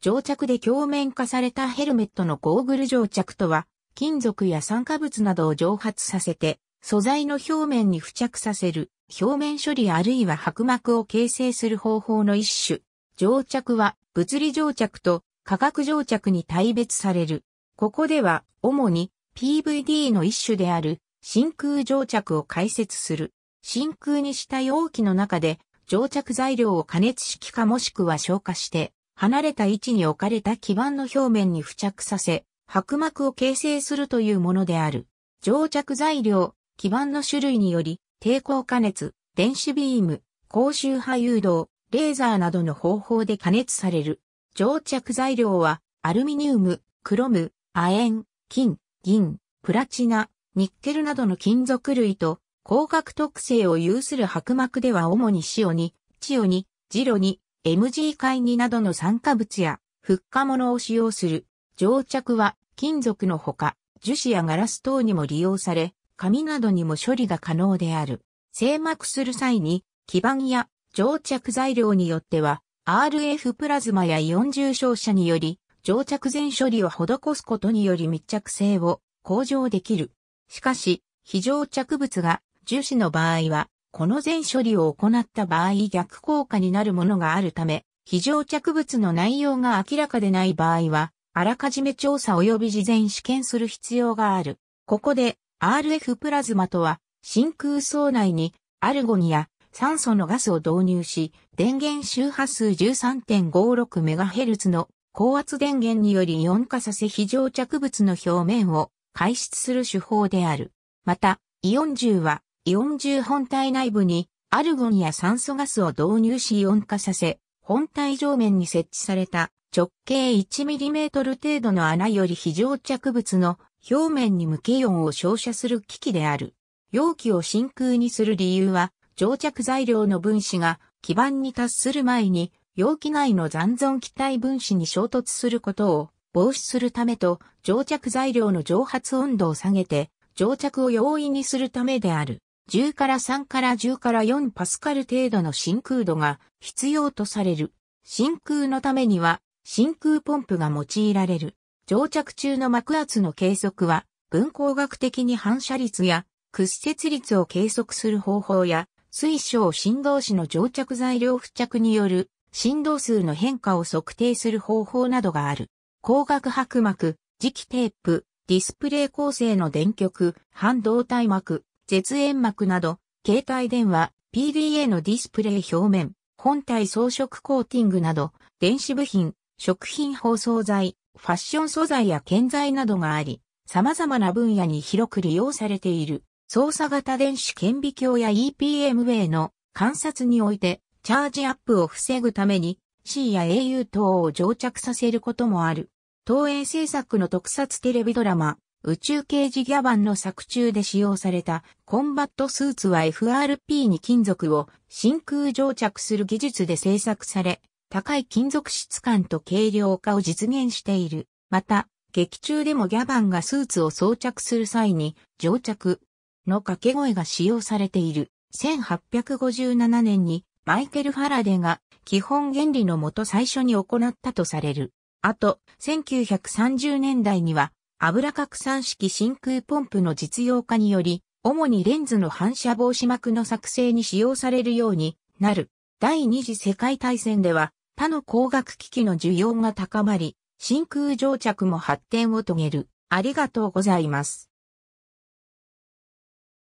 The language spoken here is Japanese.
乗着で鏡面化されたヘルメットのゴーグル乗着とは、金属や酸化物などを蒸発させて、素材の表面に付着させる、表面処理あるいは薄膜を形成する方法の一種。乗着は、物理乗着と化学乗着に大別される。ここでは、主に PVD の一種である、真空乗着を解説する。真空にした容器の中で、乗着材料を加熱式かもしくは消化して、離れた位置に置かれた基板の表面に付着させ、薄膜を形成するというものである。乗着材料、基板の種類により、抵抗加熱、電子ビーム、高周波誘導、レーザーなどの方法で加熱される。乗着材料は、アルミニウム、クロム、亜鉛、金、銀、プラチナ、ニッケルなどの金属類と、光学特性を有する薄膜では主に塩に、チオに、ジロに、MG 会議などの酸化物や、復化物を使用する。蒸着は、金属のほか、樹脂やガラス等にも利用され、紙などにも処理が可能である。静膜する際に、基板や蒸着材料によっては、RF プラズマやイオン重照射により、蒸着前処理を施すことにより密着性を向上できる。しかし、非常着物が樹脂の場合は、この全処理を行った場合逆効果になるものがあるため、非常着物の内容が明らかでない場合は、あらかじめ調査及び事前試験する必要がある。ここで RF プラズマとは、真空層内にアルゴニや酸素のガスを導入し、電源周波数 13.56MHz の高圧電源によりイオン化させ非常着物の表面を解出する手法である。また、イオン銃はイオン中本体内部にアルゴンや酸素ガスを導入しイオン化させ、本体上面に設置された直径 1mm 程度の穴より非常着物の表面に無気温を照射する機器である。容器を真空にする理由は、乗着材料の分子が基板に達する前に、容器内の残存気体分子に衝突することを防止するためと、乗着材料の蒸発温度を下げて、乗着を容易にするためである。10から3から10から4パスカル程度の真空度が必要とされる。真空のためには真空ポンプが用いられる。乗着中の膜圧の計測は分光学的に反射率や屈折率を計測する方法や水晶振動子の乗着材料付着による振動数の変化を測定する方法などがある。光学薄膜、磁気テープ、ディスプレイ構成の電極、半導体膜、絶縁膜など、携帯電話、PDA のディスプレイ表面、本体装飾コーティングなど、電子部品、食品包装材、ファッション素材や建材などがあり、様々な分野に広く利用されている、操作型電子顕微鏡や EPMA の観察において、チャージアップを防ぐために C や au 等を乗着させることもある。東映制作の特撮テレビドラマ、宇宙刑事ギャバンの作中で使用されたコンバットスーツは FRP に金属を真空蒸着する技術で製作され、高い金属質感と軽量化を実現している。また、劇中でもギャバンがスーツを装着する際に、乗着の掛け声が使用されている。1857年にマイケル・ファラデが基本原理のもと最初に行ったとされる。あと、1930年代には油拡散式真空ポンプの実用化により、主にレンズの反射防止膜の作成に使用されるようになる。第二次世界大戦では他の光学機器の需要が高まり、真空蒸着も発展を遂げる。ありがとうございます。